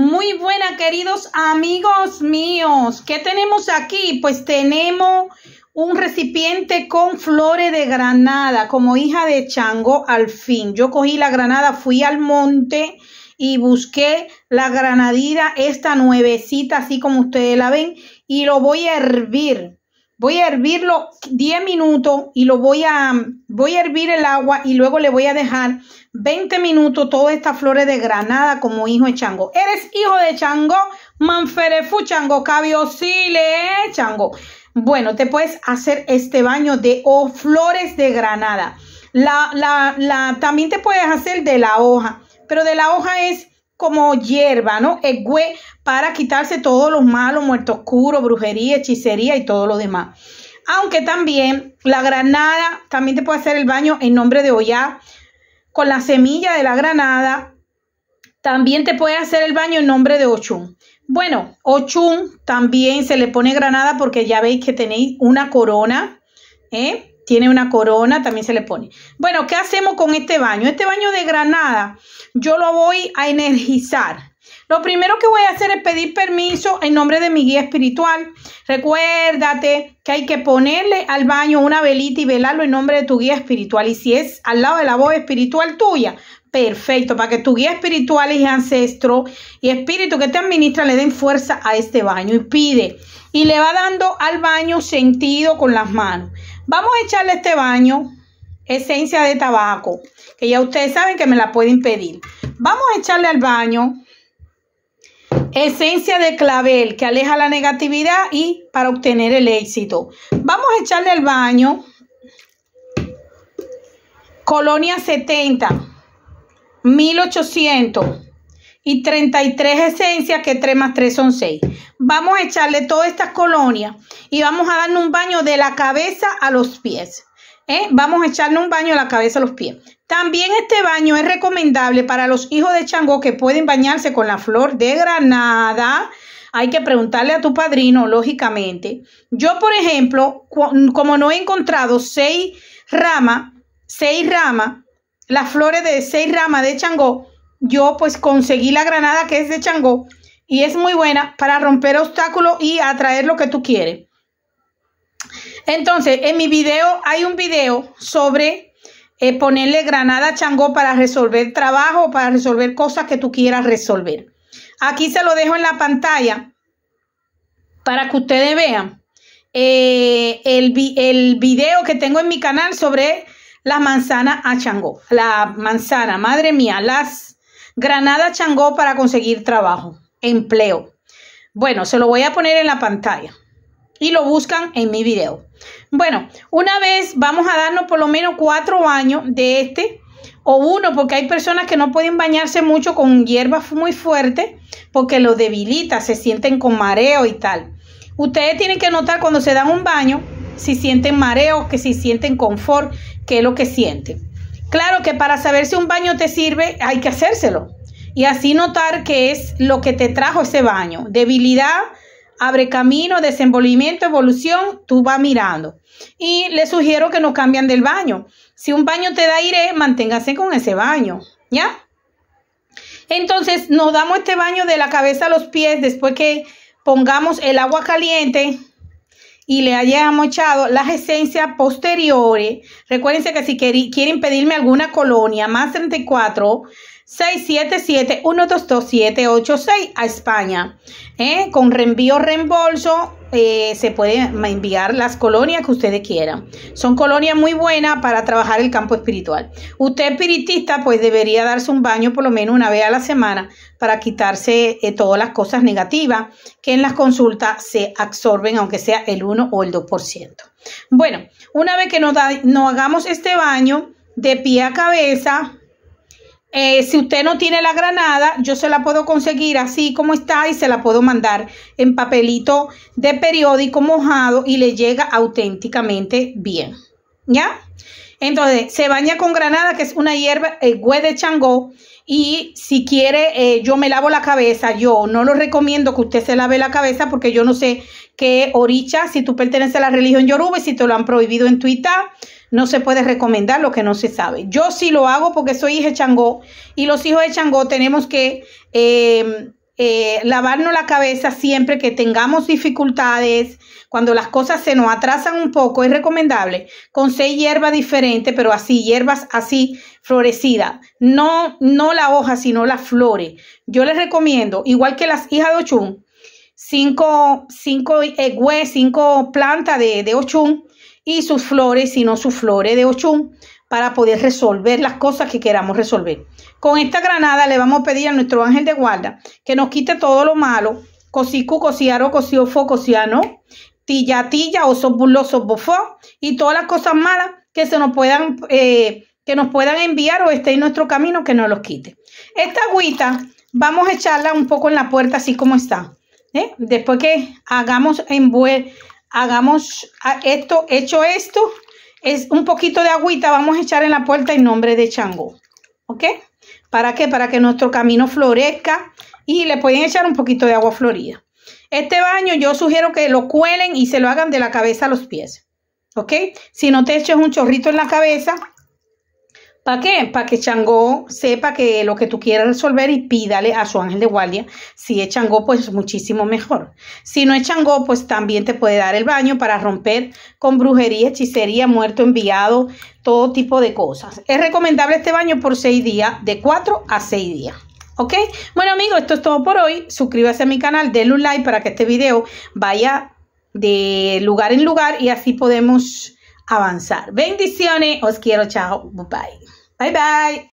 Muy buena, queridos amigos míos. ¿Qué tenemos aquí? Pues tenemos un recipiente con flores de granada, como hija de chango, al fin. Yo cogí la granada, fui al monte y busqué la granadida esta nuevecita, así como ustedes la ven, y lo voy a hervir. Voy a hervirlo 10 minutos y lo voy a, voy a hervir el agua y luego le voy a dejar 20 minutos todas estas flores de granada como hijo de chango. ¿Eres hijo de chango? Manferefu chango, cabiosile chango. Bueno, te puedes hacer este baño de flores de granada. La, la, la, también te puedes hacer de la hoja, pero de la hoja es como hierba, ¿no? Egüe para quitarse todos los malos, muertos oscuro, brujería, hechicería y todo lo demás. Aunque también la granada, también te puede hacer el baño en nombre de Oya con la semilla de la granada. También te puede hacer el baño en nombre de Ochun. Bueno, Ochun también se le pone granada porque ya veis que tenéis una corona, ¿eh? tiene una corona, también se le pone. Bueno, ¿qué hacemos con este baño? Este baño de granada yo lo voy a energizar. Lo primero que voy a hacer es pedir permiso en nombre de mi guía espiritual. Recuérdate que hay que ponerle al baño una velita y velarlo en nombre de tu guía espiritual. Y si es al lado de la voz espiritual tuya, perfecto, para que tu guía espiritual y ancestro y espíritu que te administra le den fuerza a este baño y pide. Y le va dando al baño sentido con las manos. Vamos a echarle este baño esencia de tabaco, que ya ustedes saben que me la pueden pedir. Vamos a echarle al baño esencia de clavel, que aleja la negatividad y para obtener el éxito. Vamos a echarle al baño colonia 70, 1800 y 33 esencias, que 3 más 3 son 6. Vamos a echarle todas estas colonias y vamos a darle un baño de la cabeza a los pies. ¿eh? Vamos a echarle un baño de la cabeza a los pies. También este baño es recomendable para los hijos de Changó que pueden bañarse con la flor de granada. Hay que preguntarle a tu padrino, lógicamente. Yo, por ejemplo, como no he encontrado seis ramas, seis ramas, las flores de seis ramas de Changó, yo pues conseguí la granada que es de Changó y es muy buena para romper obstáculos y atraer lo que tú quieres. Entonces, en mi video hay un video sobre eh, ponerle granada a Changó para resolver trabajo, para resolver cosas que tú quieras resolver. Aquí se lo dejo en la pantalla para que ustedes vean eh, el, el video que tengo en mi canal sobre las manzanas a Changó. La manzana, madre mía, las Granada Changó para conseguir trabajo, empleo. Bueno, se lo voy a poner en la pantalla y lo buscan en mi video. Bueno, una vez vamos a darnos por lo menos cuatro baños de este o uno, porque hay personas que no pueden bañarse mucho con hierbas muy fuertes porque lo debilita, se sienten con mareo y tal. Ustedes tienen que notar cuando se dan un baño si sienten mareos, que si sienten confort, qué es lo que sienten. Claro que para saber si un baño te sirve hay que hacérselo y así notar qué es lo que te trajo ese baño. Debilidad, abre camino, desenvolvimiento, evolución, tú vas mirando. Y le sugiero que no cambian del baño. Si un baño te da aire, manténgase con ese baño, ¿ya? Entonces nos damos este baño de la cabeza a los pies después que pongamos el agua caliente y le hayamos echado las esencias posteriores. Recuérdense que si quieren pedirme alguna colonia, más 34 677 122 786 a España, ¿eh? con reenvío reembolso eh, se puede enviar las colonias que ustedes quieran. Son colonias muy buenas para trabajar el campo espiritual. Usted espiritista pues debería darse un baño por lo menos una vez a la semana para quitarse eh, todas las cosas negativas que en las consultas se absorben, aunque sea el 1 o el 2%. Bueno, una vez que nos, nos hagamos este baño de pie a cabeza, eh, si usted no tiene la granada, yo se la puedo conseguir así como está y se la puedo mandar en papelito de periódico mojado y le llega auténticamente bien. ¿Ya? Entonces, se baña con granada, que es una hierba, el eh, hue de changó. Y si quiere, eh, yo me lavo la cabeza. Yo no lo recomiendo que usted se lave la cabeza porque yo no sé qué oricha, si tú perteneces a la religión yoruba y si te lo han prohibido en Twitter no se puede recomendar lo que no se sabe. Yo sí lo hago porque soy hija de Changó y los hijos de Changó tenemos que em, eh, lavarnos la cabeza siempre que tengamos dificultades, cuando las cosas se nos atrasan un poco, es recomendable con seis hierbas diferentes, pero así, hierbas así florecidas. No, no la hoja, sino las flores. Yo les recomiendo, igual que las hijas de Ochun, cinco, cinco eh, cinco plantas de, de Ochun, y sus flores, no sus flores de Ochun, para poder resolver las cosas que queramos resolver. Con esta granada le vamos a pedir a nuestro ángel de guarda que nos quite todo lo malo, cosicu, cosiaro, cosiofo, cosiano, tilla, tilla, osos burlosos, bofó, y todas las cosas malas que se nos puedan... Eh, que nos puedan enviar o esté en nuestro camino que nos los quite. Esta agüita vamos a echarla un poco en la puerta así como está. ¿eh? Después que hagamos envuelto hagamos ah, esto, hecho esto, es un poquito de agüita, vamos a echar en la puerta en nombre de Chango. ¿Ok? ¿Para qué? Para que nuestro camino florezca y le pueden echar un poquito de agua florida. Este baño yo sugiero que lo cuelen y se lo hagan de la cabeza a los pies. ¿Ok? Si no te eches un chorrito en la cabeza, ¿Para qué? Para que Changó sepa que lo que tú quieras resolver y pídale a su ángel de guardia. Si es Changó, pues muchísimo mejor. Si no es Chango, pues también te puede dar el baño para romper con brujería, hechicería, muerto enviado, todo tipo de cosas. Es recomendable este baño por seis días, de cuatro a seis días. ¿Ok? Bueno amigos, esto es todo por hoy. Suscríbase a mi canal, denle un like para que este video vaya de lugar en lugar y así podemos avanzar. Bendiciones, os quiero, chao, bye bye. Bye bye.